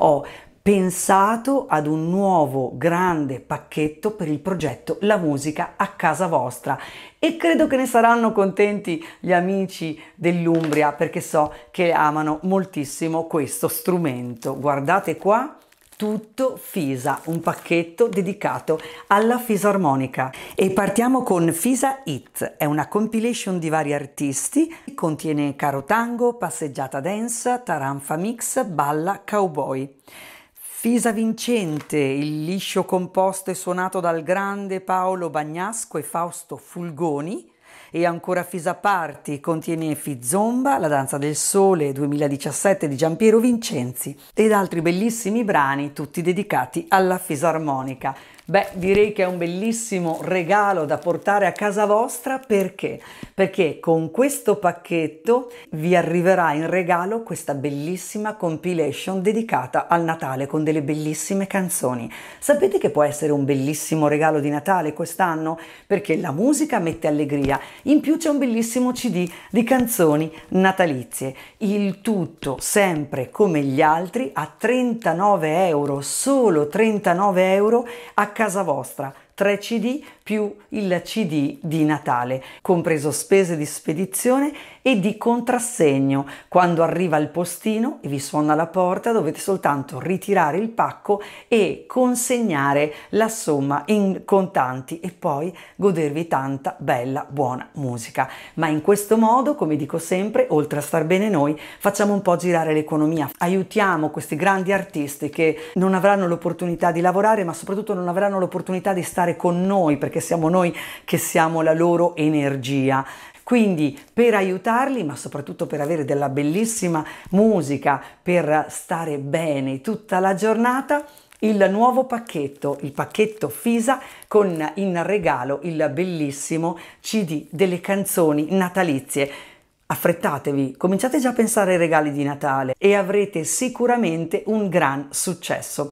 ho pensato ad un nuovo grande pacchetto per il progetto La musica a casa vostra e credo che ne saranno contenti gli amici dell'Umbria perché so che amano moltissimo questo strumento. Guardate qua tutto Fisa, un pacchetto dedicato alla fisarmonica. E partiamo con Fisa It, è una compilation di vari artisti, contiene caro tango, passeggiata dance, taranfa mix, balla cowboy. Fisa Vincente, il liscio composto e suonato dal grande Paolo Bagnasco e Fausto Fulgoni, e ancora Fisaparti contiene Fizzomba, La danza del sole 2017 di Giampiero Vincenzi ed altri bellissimi brani tutti dedicati alla fisarmonica. Beh, direi che è un bellissimo regalo da portare a casa vostra perché? Perché con questo pacchetto vi arriverà in regalo questa bellissima compilation dedicata al Natale con delle bellissime canzoni. Sapete che può essere un bellissimo regalo di Natale quest'anno? Perché la musica mette allegria, in più c'è un bellissimo CD di canzoni natalizie. Il tutto sempre come gli altri a 39 euro, solo 39 euro a casa casa vostra. 3 CD più il CD di Natale, compreso spese di spedizione e di contrassegno. Quando arriva il postino e vi suona la porta dovete soltanto ritirare il pacco e consegnare la somma in contanti e poi godervi tanta bella buona musica. Ma in questo modo, come dico sempre, oltre a star bene noi, facciamo un po' girare l'economia, aiutiamo questi grandi artisti che non avranno l'opportunità di lavorare ma soprattutto non avranno l'opportunità di stare stare con noi perché siamo noi che siamo la loro energia. Quindi per aiutarli, ma soprattutto per avere della bellissima musica, per stare bene tutta la giornata, il nuovo pacchetto, il pacchetto Fisa con in regalo il bellissimo CD delle canzoni natalizie. Affrettatevi, cominciate già a pensare ai regali di Natale e avrete sicuramente un gran successo.